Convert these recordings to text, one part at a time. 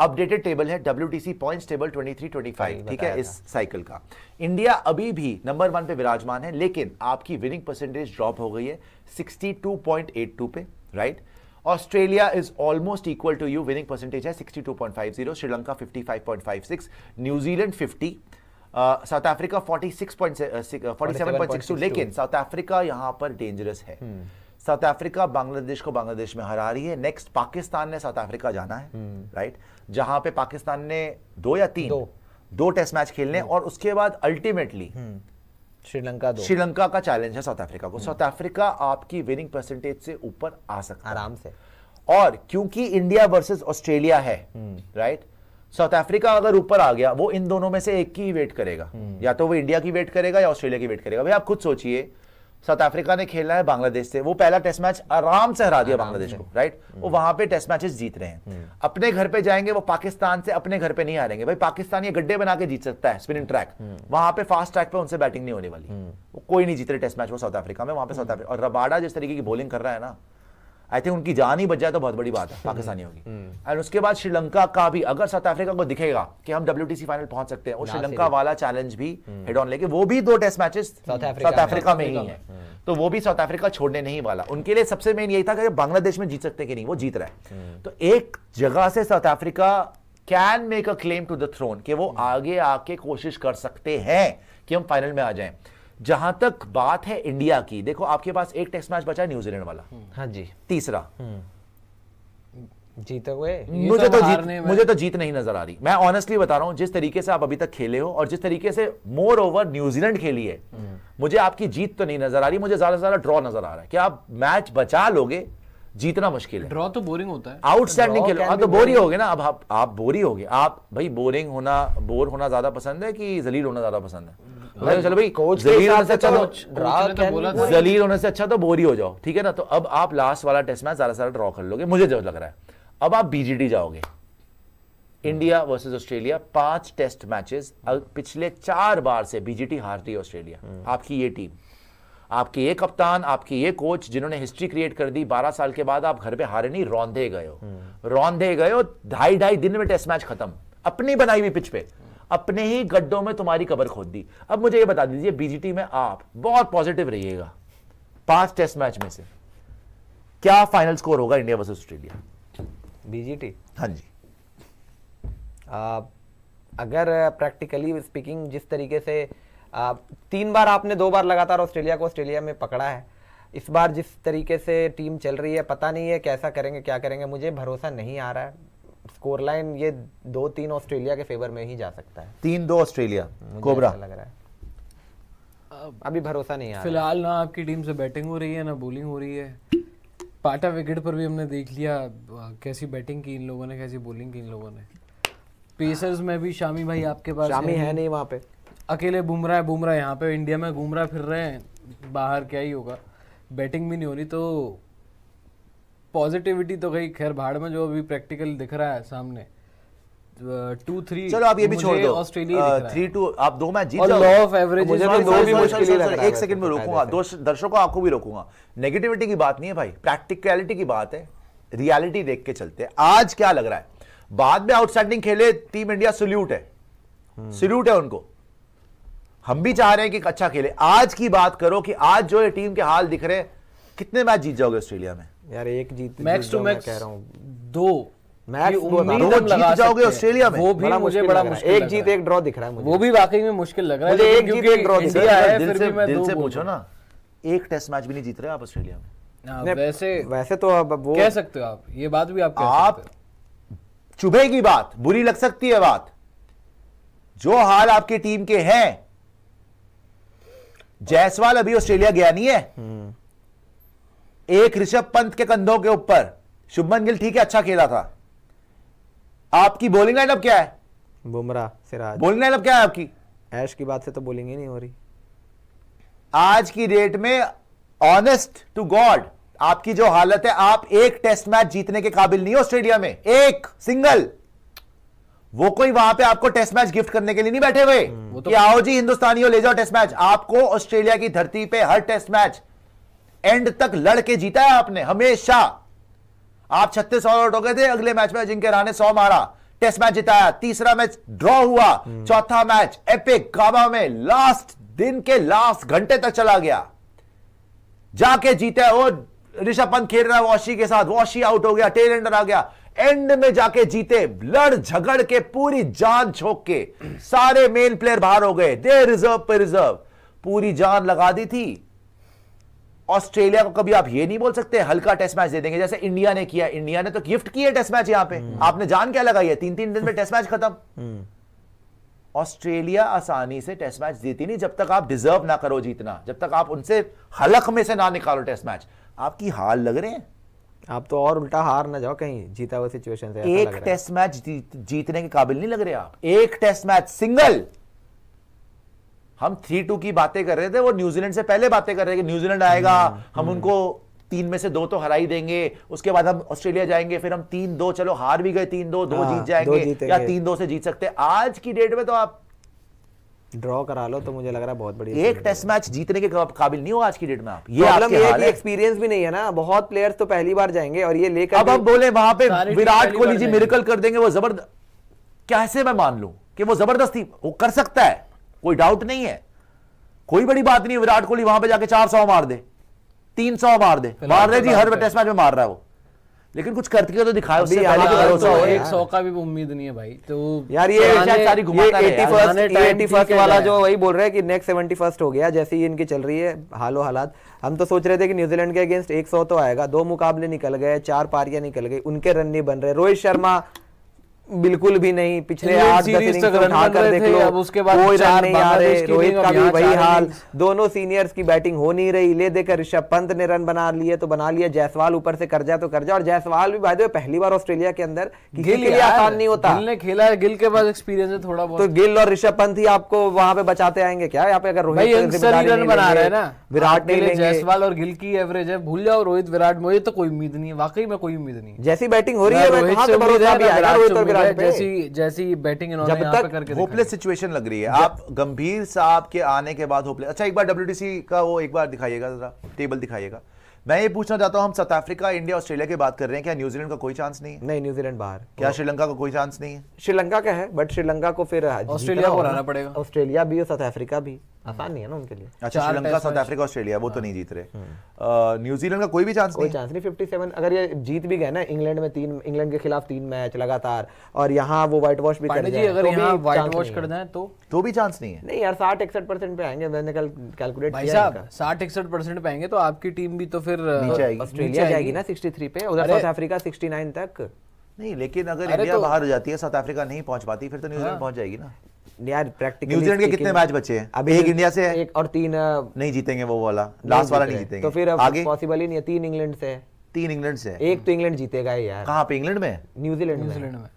Updated table है W points table 2325 ठीक है इस साइकिल का इंडिया अभी भी नंबर वन पे विराजमान है लेकिन आपकी विनिंग परसेंटेज ड्रॉप हो गई है 62.82 पे right Australia is almost equal to you winning percentage है 62.50 श्रीलंका 55.56 न्यूजीलैंड 50 साउथ अफ्रीका 46.47.62 लेकिन साउथ अफ्रीका यहां पर डेंजरस है hmm. साउथ अफ्रीका बांग्लादेश को बांग्लादेश में हरा रही है नेक्स्ट पाकिस्तान ने साउथ अफ्रीका जाना है राइट हम्म। जहां पे पाकिस्तान ने दो या तीन दो, दो टेस्ट मैच खेलने और उसके बाद अल्टीमेटली हम्म। श्रीलंका श्रीलंका का चैलेंज है साउथ अफ्रीका को हम्म। साउथ अफ्रीका आपकी विनिंग परसेंटेज से ऊपर आ सकता आराम से और क्योंकि इंडिया वर्सेस ऑस्ट्रेलिया है राइट साउथ अफ्रीका अगर ऊपर आ गया वो इन दोनों में से एक की वेट करेगा या तो वो इंडिया की वेट करेगा या ऑस्ट्रेलिया की वेट करेगा भाई आप खुद सोचिए साउथ अफ्रीका ने खेलना है बांग्लादेश से वो पहला टेस्ट मैच आराम से हरा दिया बांग्लादेश को राइट वो हम्म। वहां पे टेस्ट मैचेस जीत रहे हैं हम्म। अपने घर पे जाएंगे वो पाकिस्तान से अपने घर पे नहीं हारेंगे भाई पाकिस्तान ये गड्ढे बना के जीत सकता है स्पिनिंग हम्म। ट्रैक वहां पे फास्ट ट्रैक पे उनसे बैटिंग नहीं होने वाली वो कोई नहीं जीत रहे टेस्ट मैच वो साउथ अफ्रीका में वहां पर साउथ अफ्रीका और रबाडा जिस तरीके की बॉलिंग कर रहा है ना आई थिंक उनकी जान ही बच जाए तो बहुत बड़ी बात है हम्म, पाकिस्तानियों की एंड हम्म। उसके बाद श्रीलंका का भी अगर साउथ अफ्रीका को दिखेगा कि हम डब्ल्यू फाइनल पहुंच सकते हैं और श्रीलंका वाला चैलेंज भी हेड हम्म। ऑन लेके वो भी दो टेस्ट मैचेस साउथ अफ्रीका में ही है तो वो भी साउथ अफ्रीका छोड़ने नहीं वाला उनके लिए सबसे मेन यही था कि बांग्लादेश में जीत सकते कि नहीं वो जीत रहा है तो एक जगह से South Africa can make a claim to the throne कि वो आगे आके कोशिश कर सकते हैं कि हम फाइनल में आ जाएं जहां तक बात है इंडिया की देखो आपके पास एक टेस्ट मैच बचा न्यूजीलैंड वाला हम्म। हाँ जी तीसरा हम्म। जीते हुए मुझे तो जीत मुझे तो जीत नहीं नजर आ रही मैं ऑनेस्टली बता रहा हूं जिस तरीके से आप अभी तक खेले हो और जिस तरीके से मोर ओवर न्यूजीलैंड खेली है हम्म। मुझे आपकी जीत तो नहीं नजर आ रही मुझे ज्यादा से ज्यादा ड्रॉ नजर आ रहा है क्या आप मैच बचा लोगे जीतना मुश्किल है ड्रॉ तो बोरिंग होता है आउटस्टैंडिंग खेलो हाँ तो बोर ही हो गए ना अब आप आप बोर ही हो गए आप भाई बोरिंग होना बोर होना ज्यादा पसंद है कि जलील होना ज्यादा पसंद है चलो भाई जलील होने से तो तो तो अच्छा तो बोरी हो जाओ ठीक है ना तो अब आप लास्ट वाला टेस्ट मैच सारा सारा ड्रॉ कर लोगे मुझे जो लग रहा है अब आप बीजेडी जाओगे इंडिया वर्सेस ऑस्ट्रेलिया पांच टेस्ट मैचेस अब पिछले चार बार से बीजीटी हारती है ऑस्ट्रेलिया हम्म। आपकी ये टीम आपके ये कप्तान आपके ये कोच जिन्होंने हिस्ट्री क्रिएट कर दी बारह साल के बाद आप घर पे हारे नहीं रौंदे गए हो हम्म। रौंदे गए हो ढाई ढाई दिन में टेस्ट मैच खत्म अपनी बनाई हुई पिच पे अपने ही गड्ढों में तुम्हारी कबर खोद दी अब मुझे ये बता दीजिए बीजीटी में आप बहुत पॉजिटिव रहिएगा पांच टेस्ट मैच में से क्या फाइनल स्कोर होगा इंडिया वर्सेस ऑस्ट्रेलिया बीजेटी हाँ जी आ, अगर प्रैक्टिकली स्पीकिंग जिस तरीके से आ, तीन बार आपने दो बार लगातार ऑस्ट्रेलिया को ऑस्ट्रेलिया में पकड़ा है इस बार जिस तरीके से टीम चल रही है पता नहीं है कैसा करेंगे क्या करेंगे मुझे भरोसा नहीं आ रहा है स्कोर लाइन ये दो तीन ऑस्ट्रेलिया के फेवर में ही जा सकता है तीन दो ऑस्ट्रेलिया कोबरा लग रहा है अभी भरोसा नहीं है फिलहाल ना आपकी टीम से बैटिंग हो रही है ना बॉलिंग हो रही है पाटा विकेट पर भी हमने देख लिया कैसी बैटिंग की इन लोगों ने कैसी बॉलिंग की इन लोगों ने पेसर्स में भी शामी भाई आपके पास शामी है नहीं वहाँ पे अकेले बुमरा है बुमरा यहाँ पे इंडिया में घूम रहा फिर रहे हैं बाहर क्या ही होगा बैटिंग भी नहीं हो रही तो पॉजिटिविटी तो गई खैर भाड़ में जो अभी प्रैक्टिकल दिख रहा है सामने टू थ्री चलो आप ये भी छोड़ दो ऑस्ट्रेलिया थ्री टू आप दो मैच जीत लॉ ऑफ एवरेज एक सेकंड में रोकूंगा दो दर्शकों आपको भी रोकूंगा नेगेटिविटी की बात नहीं है भाई प्रैक्टिकलिटी की बात है रियलिटी देख के चलते आज क्या लग रहा है बाद में आउटस्टैंडिंग खेले टीम इंडिया सल्यूट है सल्यूट हम्म। है उनको हम भी चाह रहे हैं कि अच्छा खेले आज की बात करो कि आज जो ये टीम के हाल दिख रहे हैं कितने मैच जीत जाओगे ऑस्ट्रेलिया में यार एक जीत मैक्स टू मैक्स कह रहा हूँ दो मैक्स दो जीत जाओगे ऑस्ट्रेलिया में वो भी मुझे बड़ा मुश्किल एक जीत एक ड्रॉ दिख रहा है मुझे वो भी वाकई में मुश्किल लग रहा है मुझे एक जीत एक ड्रॉ दिख रहा है दिल से दिल से पूछो ना एक टेस्ट मैच भी नहीं जीत रहे आप ऑस्ट्रेलिया में वैसे वैसे तो अब वो कह सकते हो आप ये बात भी आप आप चुभेगी बात बुरी लग सकती है बात जो हाल आपकी टीम के हैं जयसवाल अभी ऑस्ट्रेलिया गया नहीं है हम्म। एक ऋषभ पंत के कंधों के ऊपर शुभमन गिल ठीक है अच्छा खेला था आपकी बॉलिंग लाइनअप क्या है बुमराह सिराज बॉलिंग लाइनअप क्या है आपकी ऐश की बात से तो बॉलिंग ही नहीं हो रही आज की डेट में ऑनेस्ट टू गॉड आपकी जो हालत है आप एक टेस्ट मैच जीतने के काबिल नहीं हो ऑस्ट्रेलिया में एक सिंगल वो कोई वहां पे आपको टेस्ट मैच गिफ्ट करने के लिए नहीं बैठे हुए हम्म, तो कि आओ जी हिंदुस्तानियों ले जाओ टेस्ट मैच आपको ऑस्ट्रेलिया की धरती पे हर टेस्ट मैच एंड तक लड़के जीता है आपने हमेशा आप छत्तीस ऑल आउट हो गए थे अगले मैच में जिनके राणे सौ मारा टेस्ट मैच जिताया तीसरा मैच ड्रॉ हुआ हम्म। चौथा मैच एपिक गाबा में लास्ट दिन के लास्ट घंटे तक चला गया जाके जीते वो ऋषभ पंत खेल रहा है वॉशी के साथ वॉशी आउट हो गया टेल एंडर आ गया एंड में जाके जीते लड़ झगड़ के पूरी जान छोक के सारे मेन प्लेयर बाहर हो गए दे रिजर्व पे रिजर्व पूरी जान लगा दी थी ऑस्ट्रेलिया को कभी आप ये नहीं बोल सकते हल्का टेस्ट मैच दे देंगे जैसे इंडिया ने किया इंडिया ने तो गिफ्ट किए टेस्ट मैच यहां पे हम्म। आपने जान क्या लगाई है तीन तीन दिन में टेस्ट मैच खत्म हम्म। ऑस्ट्रेलिया आसानी से टेस्ट मैच जीती नहीं जब तक आप डिजर्व ना करो जीतना जब तक आप उनसे हलक में से ना निकालो टेस्ट मैच आपकी हार लग रहे हैं आप तो और उल्टा हार ना जाओ कहीं जीता हुआ सिचुएशन से एक टेस्ट मैच जीतने के काबिल नहीं लग रहे आप एक टेस्ट मैच सिंगल हम थ्री टू की बातें कर रहे थे वो न्यूजीलैंड से पहले बातें कर रहे थे न्यूजीलैंड आएगा हम्म, हम हम्म। उनको तीन में से दो तो हरा ही देंगे उसके बाद हम ऑस्ट्रेलिया जाएंगे फिर हम तीन दो चलो हार भी गए तीन दो दो हाँ, जीत जाएंगे दो या तीन दो से जीत सकते हैं आज की डेट में तो आप ड्रॉ करा लो तो मुझे लग रहा है बहुत बड़ी एक टेस्ट मैच जीतने के काबिल नहीं हो आज की डेट में आप ये प्रॉब्लम ये कि एक्सपीरियंस भी नहीं है ना बहुत प्लेयर्स तो पहली बार जाएंगे और ये लेकर अब हम बोले वहां पे विराट कोहली जी मिरेकल कर देंगे वो जबरदस्त कैसे मैं मान लू कि वो जबरदस्ती वो कर सकता है कोई डाउट नहीं है कोई बड़ी बात नहीं विराट कोहली वहां पे जाके चार सौ मार दे तीन सौ मार दे मार रहे तो जी हर टेस्ट मैच में मार रहा है वो लेकिन कुछ करके तो दिखाया उससे पहले कि तो तो भरोसा तो एक सौ का भी उम्मीद नहीं है भाई तो यार ये सारी घुमाता है वाला जो वही बोल रहा है कि नेक्स्ट सेवेंटी फर्स्ट हो गया जैसे ही इनकी चल रही है हालो हालात हम तो सोच रहे थे कि न्यूजीलैंड के अगेंस्ट 100 तो आएगा दो मुकाबले निकल गए चार पारियां निकल गई उनके रन नहीं बन रहे रोहित शर्मा बिल्कुल भी नहीं पिछले आठ दस तक कर देख लो उसके बाद कोई रन नहीं आ रहे रोहित का भी वही हाल दोनों सीनियर्स की बैटिंग हो नहीं रही ले देकर ऋषभ पंत ने रन बना लिए तो बना लिया जायसवाल ऊपर से कर्जा तो कर्जा और जायसवाल भी भाई पहली बार ऑस्ट्रेलिया के अंदर किसी के लिए आसान नहीं होता गिल ने खेला है गिल के पास एक्सपीरियंस है थोड़ा बहुत तो गिल और ऋषभ पंत ही आपको वहां पे बचाते आएंगे क्या यहाँ पे अगर रोहित रन बना रहे हैं ना विराट ने जायसवाल और गिल की एवरेज है भूल जाओ रोहित विराट मोहित तो कोई उम्मीद नहीं है वाकई में कोई उम्मीद नहीं जैसी बैटिंग हो रही है रोहित सिचुएशन लग रही है आप गंभीर साहब के आने के बाद होपलेस अच्छा एक बार डीसी का वो एक बार दिखाइएगा जरा टेबल दिखाइएगा मैं ये पूछना चाहता हूँ हम साउथ अफ्रीका इंडिया ऑस्ट्रेलिया की बात कर रहे हैं क्या न्यूजीलैंड का कोई चांस नहीं है नहीं न्यूजीलैंड बाहर क्या श्रीलंका का कोई चांस नहीं है श्रीलंका का है बट श्रीलंका को फिर ऑस्ट्रेलिया को हराना पड़ेगा ऑस्ट्रेलिया भी और साउथ अफ्रीका भी आसान नहीं है ना उनके लिए अच्छा श्रीलंका साउथ अफ्रीका ऑस्ट्रेलिया वो तो नहीं जीत रहे न्यूजीलैंड का कोई भी चांस कोई नहीं चांस नहीं फिफ्टी सेवन अगर ये जीत भी गए ना इंग्लैंड में तीन इंग्लैंड के खिलाफ तीन मैच लगातार और यहाँ वो व्हाइट वॉश भी कर जी अगर यहाँ व्हाइट वॉश कर दें तो तो भी चांस नहीं है नहीं यार साठ इकसठ परसेंट पे आएंगे मैंने कल कैलकुलेट किया साहब साठ इकसठ परसेंट पे आएंगे तो आपकी टीम भी तो फिर ऑस्ट्रेलिया जाएगी ना सिक्सटी थ्री पे उधर साउथ अफ्रीका सिक्सटी नाइन तक नहीं लेकिन अगर इंडिया तो बाहर हो जाती है साउथ अफ्रीका नहीं पहुंच पाती फिर तो न्यूजीलैंड हाँ। पहुंच जाएगी ना यार प्रैक्टिकली न्यूजीलैंड के कितने मैच बचे हैं अभी एक इंडिया से है एक और तीन नहीं जीतेंगे वो वाला लास्ट वाला नहीं जीतेंगे तो फिर आगे पॉसिबल ही नहीं है तीन इंग्लैंड से तीन इंग्लैंड से एक तो इंग्लैंड जीतेगा ही यार कहां पे इंग्लैंड में न्यूजीलैंड न्यूजीलैंड में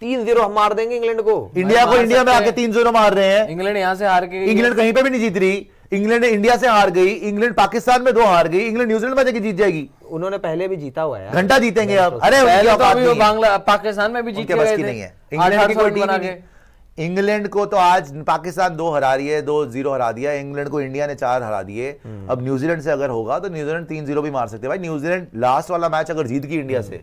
तीन जीरो हम मार देंगे इंग्लैंड को इंडिया को इंडिया में आके तीन जीरो मार रहे हैं इंग्लैंड यहाँ से हार के इंग्लैंड कहीं पे भी नहीं जीत रही इंग्लैंड इंडिया से हार गई इंग्लैंड पाकिस्तान में दो हार गई इंग्लैंड न्यूजीलैंड में जाके जीत जाएगी उन्होंने पहले भी जीता हुआ है घंटा जीतेंगे अब अरे तो अभी पाकिस्तान में भी जीत नहीं है इंग्लैंड की कोई टीम इंग्लैंड को तो आज पाकिस्तान दो हरा रही है दो जीरो हरा दिया इंग्लैंड को इंडिया ने चार हरा दिए हम्म। अब न्यूजीलैंड से अगर होगा तो न्यूजीलैंड तीन जीरो भी मार सकते भाई न्यूजीलैंड लास्ट वाला मैच अगर जीत गई इंडिया से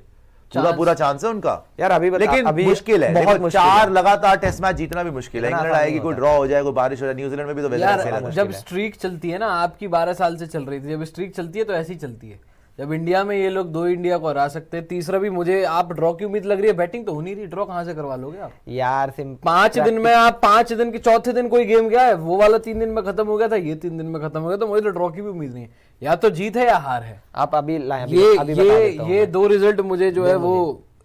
पूरा पूरा चांस है उनका यार अभी लेकिन अभी मुश्किल है बहुत मुश्किल चार लगातार टेस्ट मैच जीतना भी मुश्किल है इंग्लैंड आएगी कोई ड्रॉ हो जाए कोई बारिश हो जाए न्यूजीलैंड में भी तो यार जब स्ट्रीक चलती है ना आपकी बारह साल से चल रही थी जब स्ट्रीक चलती है तो ऐसी चलती है जब इंडिया में ये लोग दो इंडिया को हरा सकते हैं तीसरा भी मुझे आप ड्रॉ की उम्मीद लग रही है बैटिंग तो हो नहीं रही ड्रॉ कहाँ से करवा लोगे आप यार पांच दिन में आप पांच दिन के चौथे दिन कोई गेम गया है वो वाला तीन दिन में खत्म हो गया था ये तीन दिन में खत्म हो गया तो मुझे तो ड्रॉ की भी उम्मीद नहीं है या तो जीत है या हार है आप अभी ये ये ये दो रिजल्ट मुझे जो है वो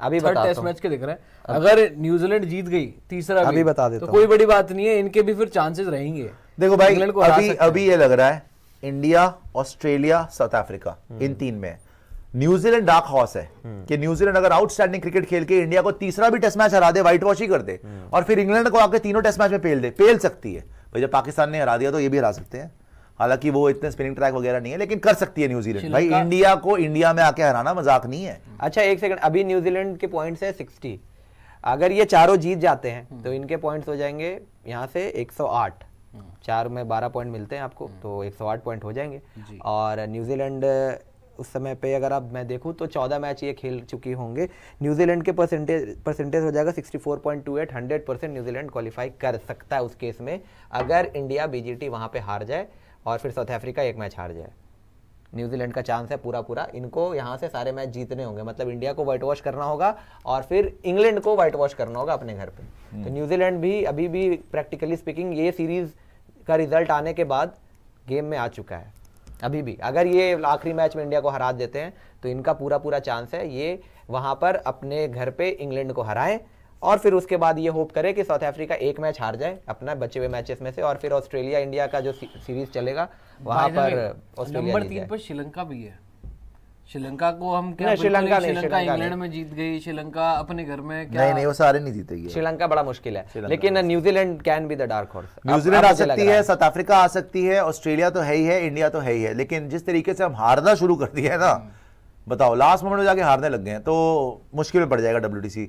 अभी टेस्ट मैच के दिख रहे हैं अगर न्यूजीलैंड जीत गई तीसरा अभी बता दे तो कोई बड़ी बात नहीं है इनके भी फिर चांसेस रहेंगे देखो भाई इंग्लैंड को अभी अभी ये लग रहा है इंडिया ऑस्ट्रेलिया साउथ अफ्रीका हम्म। इन तीन में न्यूजीलैंड डार्क हॉर्स है हम्म। कि न्यूजीलैंड अगर आउटस्टैंडिंग क्रिकेट खेल के इंडिया को तीसरा भी टेस्ट मैच हरा दे व्हाइट वॉश ही कर दे हम्म। और फिर इंग्लैंड को आके तीनों टेस्ट मैच में पेल दे पेल सकती है भाई जब पाकिस्तान ने हरा दिया तो ये भी हरा सकते हैं हालांकि वो इतने स्पिनिंग ट्रैक वगैरह नहीं है लेकिन कर सकती है न्यूजीलैंड भाई इंडिया को इंडिया में आके हराना मजाक नहीं है अच्छा एक सेकंड अभी न्यूजीलैंड के पॉइंट्स है सिक्सटी अगर ये चारों जीत जाते हैं तो इनके पॉइंट्स हो जाएंगे यहाँ से एक सौ आठ चार में बारह पॉइंट मिलते हैं आपको हम्म। तो एक सौ आठ पॉइंट हो जाएंगे और न्यूजीलैंड उस समय पे अगर आप मैं देखूं तो चौदह मैच ये खेल चुकी होंगे न्यूजीलैंड के परसेंटेज परसेंटेज हो जाएगा sixty four point two eight hundred percent New Zealand qualify कर सकता है उस केस में अगर इंडिया बीजीटी वहाँ पर हार जाए और फिर साउथ अफ्रीका एक मैच हार जाए न्यूजीलैंड का चांस है पूरा पूरा इनको यहाँ से सारे मैच जीतने होंगे मतलब इंडिया को व्हाइट वॉश करना होगा और फिर इंग्लैंड को व्हाइट वॉश करना होगा अपने घर पे हम्म। तो न्यूजीलैंड भी अभी भी प्रैक्टिकली स्पीकिंग ये सीरीज़ का रिजल्ट आने के बाद गेम में आ चुका है अभी भी अगर ये आखिरी मैच में इंडिया को हरा देते हैं तो इनका पूरा पूरा चांस है ये वहाँ पर अपने घर पे इंग्लैंड को हराए और फिर उसके बाद ये होप करें कि साउथ अफ्रीका एक मैच हार जाए अपना बचे हुए मैचेस में से और फिर ऑस्ट्रेलिया इंडिया का जो सीरीज चलेगा वहाँ पर नंबर तीन पर श्रीलंका भी है श्रीलंका को हम क्या नहीं श्रीलंका नहीं श्रीलंका इंग्लैंड में जीत गई श्रीलंका अपने घर में क्या नहीं नहीं वो सारे नहीं जीतेगी श्रीलंका बड़ा मुश्किल है लेकिन New Zealand can be the dark horse New Zealand आ सकती है साउथ अफ्रीका आ सकती है ऑस्ट्रेलिया तो है ही है इंडिया तो है ही है लेकिन जिस तरीके से हम हारना शुरू कर दिया है ना हम्म। बताओ लास्ट मोमेंट में जाके हारने लग गए हैं तो मुश्किल में पड़ जाएगा डब्ल्यू